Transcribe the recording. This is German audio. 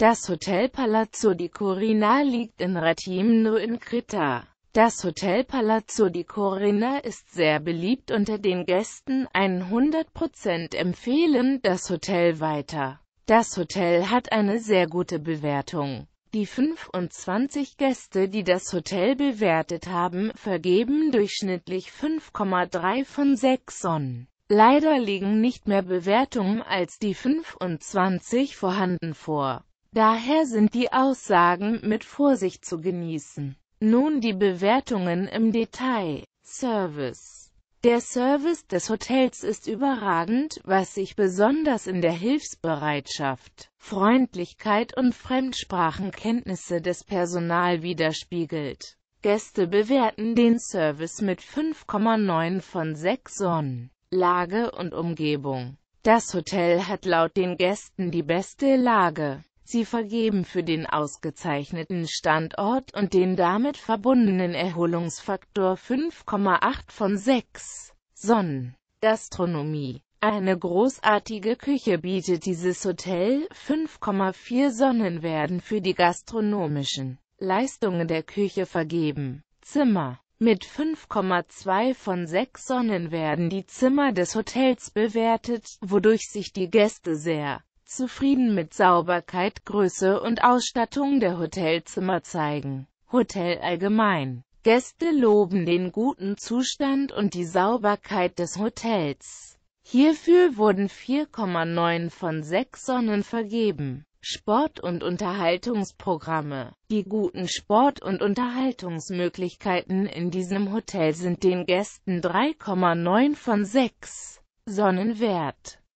Das Hotel Palazzo di Corina liegt in Ratimno in Krita. Das Hotel Palazzo di Corina ist sehr beliebt unter den Gästen, 100% empfehlen das Hotel weiter. Das Hotel hat eine sehr gute Bewertung. Die 25 Gäste, die das Hotel bewertet haben, vergeben durchschnittlich 5,3 von 6 Sonnen. Leider liegen nicht mehr Bewertungen als die 25 vorhanden vor. Daher sind die Aussagen mit Vorsicht zu genießen. Nun die Bewertungen im Detail. Service. Der Service des Hotels ist überragend, was sich besonders in der Hilfsbereitschaft, Freundlichkeit und Fremdsprachenkenntnisse des Personal widerspiegelt. Gäste bewerten den Service mit 5,9 von 6 Sonnen. Lage und Umgebung. Das Hotel hat laut den Gästen die beste Lage. Sie vergeben für den ausgezeichneten Standort und den damit verbundenen Erholungsfaktor 5,8 von 6. Sonnen. Gastronomie. Eine großartige Küche bietet dieses Hotel, 5,4 Sonnen werden für die gastronomischen Leistungen der Küche vergeben. Zimmer mit 5,2 von 6 Sonnen werden die Zimmer des Hotels bewertet, wodurch sich die Gäste sehr zufrieden mit Sauberkeit, Größe und Ausstattung der Hotelzimmer zeigen. Hotel allgemein. Gäste loben den guten Zustand und die Sauberkeit des Hotels. Hierfür wurden 4,9 von 6 Sonnen vergeben. Sport- und Unterhaltungsprogramme. Die guten Sport- und Unterhaltungsmöglichkeiten in diesem Hotel sind den Gästen 3,9 von 6 Sonnen wert.